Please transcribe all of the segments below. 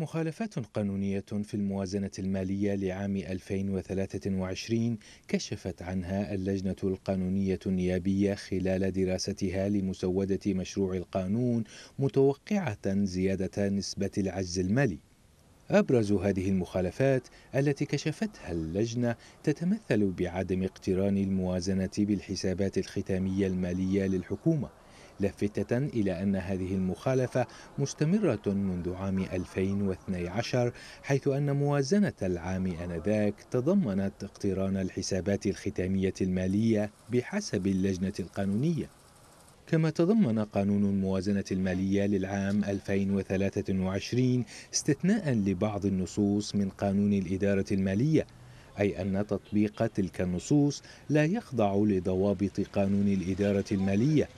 مخالفات قانونية في الموازنة المالية لعام 2023 كشفت عنها اللجنة القانونية النيابية خلال دراستها لمسودة مشروع القانون متوقعة زيادة نسبة العجز المالي. أبرز هذه المخالفات التي كشفتها اللجنة تتمثل بعدم اقتران الموازنة بالحسابات الختامية المالية للحكومة لافتة إلى أن هذه المخالفة مستمرة منذ عام 2012 حيث أن موازنة العام آنذاك تضمنت اقتران الحسابات الختامية المالية بحسب اللجنة القانونية كما تضمن قانون الموازنة المالية للعام 2023 استثناء لبعض النصوص من قانون الإدارة المالية أي أن تطبيق تلك النصوص لا يخضع لضوابط قانون الإدارة المالية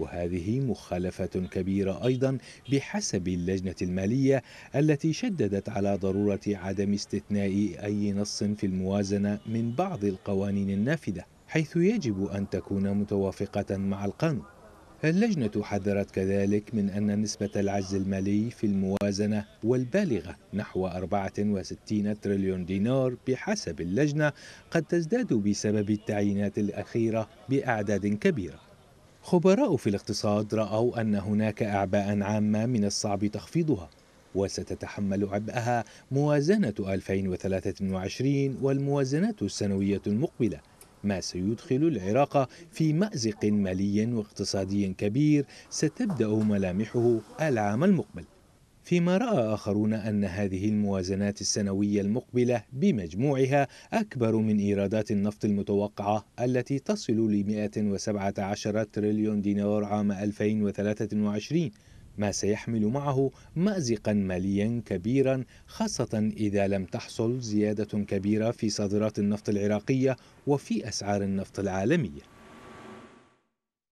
وهذه مخالفة كبيرة أيضا بحسب اللجنة المالية التي شددت على ضرورة عدم استثناء أي نص في الموازنة من بعض القوانين النافذة حيث يجب أن تكون متوافقة مع القانون اللجنة حذرت كذلك من أن نسبة العجز المالي في الموازنة والبالغة نحو 64 تريليون دينار بحسب اللجنة قد تزداد بسبب التعيينات الأخيرة بأعداد كبيرة خبراء في الاقتصاد رأوا أن هناك أعباء عامة من الصعب تخفيضها وستتحمل عبئها موازنة 2023 والموازنات السنوية المقبلة ما سيدخل العراق في مأزق مالي واقتصادي كبير ستبدأ ملامحه العام المقبل فيما راى اخرون ان هذه الموازنات السنويه المقبله بمجموعها اكبر من ايرادات النفط المتوقعه التي تصل ل 117 تريليون دينار عام 2023 ما سيحمل معه مأزقا ماليا كبيرا خاصة إذا لم تحصل زيادة كبيرة في صادرات النفط العراقية وفي أسعار النفط العالمية